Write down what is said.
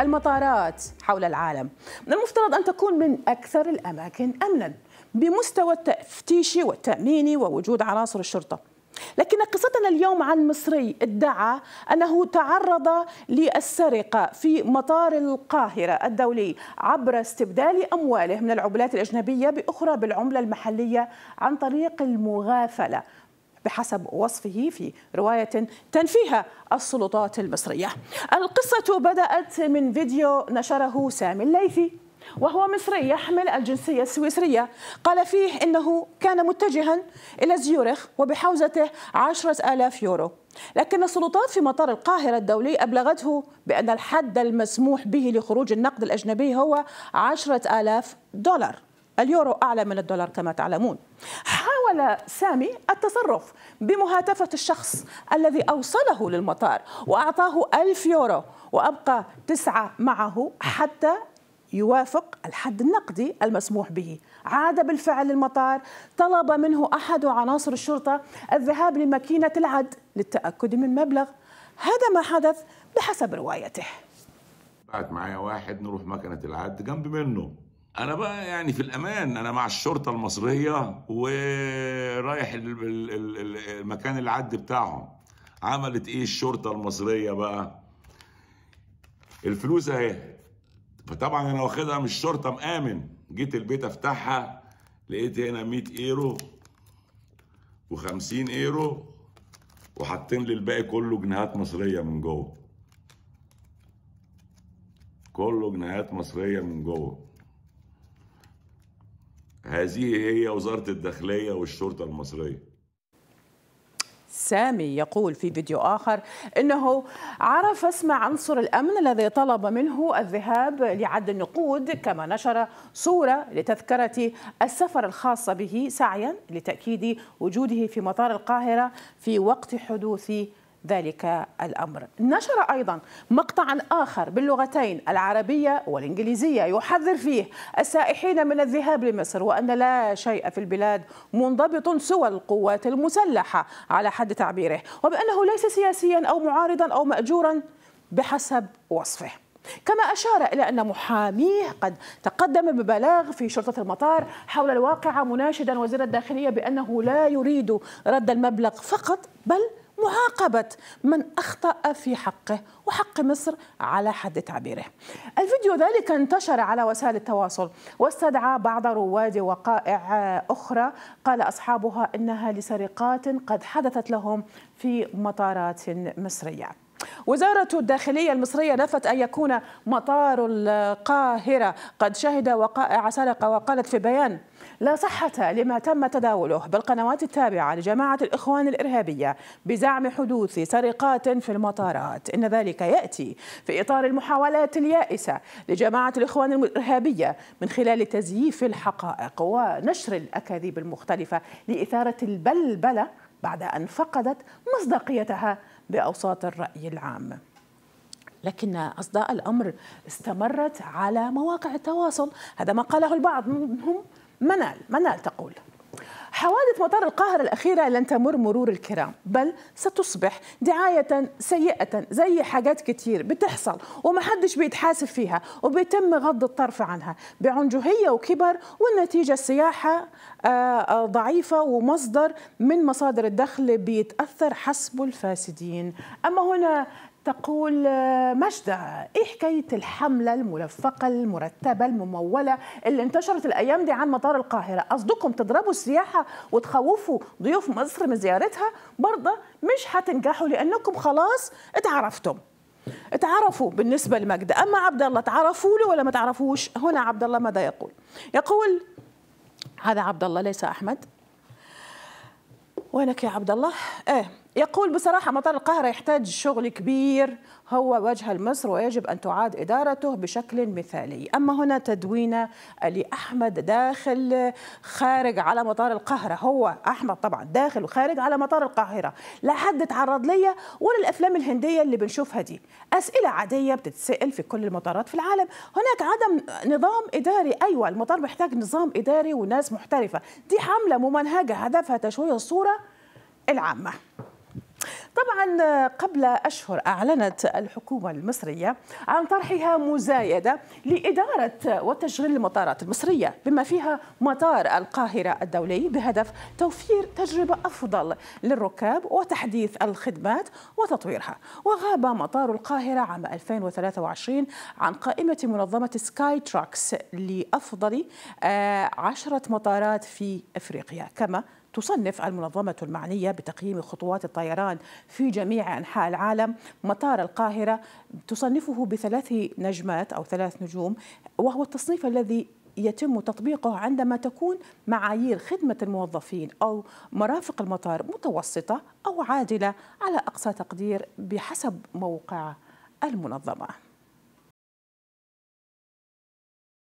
المطارات حول العالم من المفترض أن تكون من أكثر الأماكن أمنا بمستوى التفتيشي والتأميني ووجود عناصر الشرطة لكن قصتنا اليوم عن مصري ادعى انه تعرض للسرقه في مطار القاهره الدولي عبر استبدال امواله من العملات الاجنبيه باخرى بالعمله المحليه عن طريق المغافله بحسب وصفه في رواية تنفيها السلطات المصرية القصة بدأت من فيديو نشره سامي الليثي وهو مصري يحمل الجنسية السويسرية قال فيه إنه كان متجها إلى زيورخ وبحوزته عشرة آلاف يورو لكن السلطات في مطار القاهرة الدولي أبلغته بأن الحد المسموح به لخروج النقد الأجنبي هو عشرة آلاف دولار اليورو أعلى من الدولار كما تعلمون حاول سامي التصرف بمهاتفة الشخص الذي أوصله للمطار وأعطاه ألف يورو وأبقى تسعة معه حتى يوافق الحد النقدي المسموح به عاد بالفعل للمطار طلب منه أحد عناصر الشرطة الذهاب لماكينة العد للتأكد من مبلغ هذا ما حدث بحسب روايته بعت معايا واحد نروح مكنة العد جنب منه انا بقى يعني في الامان انا مع الشرطه المصريه ورايح المكان العد بتاعهم عملت ايه الشرطه المصريه بقى الفلوس اهي فطبعا انا واخدها من الشرطه مامن جيت البيت افتحها لقيت هنا 100 ايرو و50 ايرو وحاطين لي الباقي كله جنيهات مصريه من جوه كله جنيهات مصريه من جوه هذه هي وزارة الداخلية والشرطة المصرية سامي يقول في فيديو آخر أنه عرف اسم عنصر الأمن الذي طلب منه الذهاب لعد النقود كما نشر صورة لتذكرة السفر الخاصة به سعيا لتأكيد وجوده في مطار القاهرة في وقت حدوث ذلك الامر. نشر ايضا مقطعا اخر باللغتين العربيه والانجليزيه يحذر فيه السائحين من الذهاب لمصر وان لا شيء في البلاد منضبط سوى القوات المسلحه على حد تعبيره وبانه ليس سياسيا او معارضا او ماجورا بحسب وصفه. كما أشار إلى أن محاميه قد تقدم ببلاغ في شرطة المطار حول الواقعة مناشدا وزير الداخلية بأنه لا يريد رد المبلغ فقط بل معاقبة من أخطأ في حقه وحق مصر على حد تعبيره الفيديو ذلك انتشر على وسائل التواصل واستدعى بعض رواد وقائع أخرى قال أصحابها إنها لسرقات قد حدثت لهم في مطارات مصرية وزارة الداخلية المصرية نفت أن يكون مطار القاهرة قد شهد وقائع سرقة وقالت في بيان لا صحة لما تم تداوله بالقنوات التابعة لجماعة الإخوان الإرهابية بزعم حدوث سرقات في المطارات إن ذلك يأتي في إطار المحاولات اليائسة لجماعة الإخوان الإرهابية من خلال تزييف الحقائق ونشر الأكاذيب المختلفة لإثارة البلبلة بعد أن فقدت مصداقيتها باوساط الراي العام لكن أصداء الأمر استمرت على مواقع التواصل هذا ما قاله البعض منهم منال منال تقول حوادث مطار القاهرة الأخيرة لن تمر مرور الكرام بل ستصبح دعاية سيئة زي حاجات كتير بتحصل ومحدش بيتحاسب فيها وبيتم غض الطرف عنها بعنجهية وكبر والنتيجة السياحة آه، آه، ضعيفة ومصدر من مصادر الدخل بيتأثر حسب الفاسدين أما هنا تقول آه، مجدة إيه حكاية الحملة الملفقة المرتبة الممولة اللي انتشرت الأيام دي عن مطار القاهرة قصدكم تضربوا السياحة وتخوفوا ضيوف مصر من زيارتها برضه مش هتنجحوا لأنكم خلاص اتعرفتم اتعرفوا بالنسبة لمجدة أما عبد الله تعرفوا له ولا ما تعرفوش هنا عبد الله ماذا يقول يقول هذا عبد الله ليس أحمد وينك يا عبد الله؟ ايه يقول بصراحة مطار القاهرة يحتاج شغل كبير هو وجه مصر ويجب أن تعاد إدارته بشكل مثالي أما هنا تدوينة لأحمد داخل خارج على مطار القاهرة هو أحمد طبعا داخل وخارج على مطار القاهرة لا حد تعرض ليا ولا الأفلام الهندية اللي بنشوفها دي أسئلة عادية بتتسأل في كل المطارات في العالم هناك عدم نظام إداري أيوة المطار محتاج نظام إداري وناس محترفة دي حملة ممنهجة هدفها تشويه الصورة العامة طبعا قبل أشهر أعلنت الحكومة المصرية عن طرحها مزايدة لإدارة وتشغيل المطارات المصرية بما فيها مطار القاهرة الدولي بهدف توفير تجربة أفضل للركاب وتحديث الخدمات وتطويرها وغاب مطار القاهرة عام 2023 عن قائمة منظمة سكاي تراكس لأفضل آه، عشرة مطارات في أفريقيا كما تصنف المنظمة المعنية بتقييم خطوات الطيران في جميع أنحاء العالم مطار القاهرة تصنفه بثلاث نجمات أو ثلاث نجوم وهو التصنيف الذي يتم تطبيقه عندما تكون معايير خدمة الموظفين أو مرافق المطار متوسطة أو عادلة على أقصى تقدير بحسب موقع المنظمة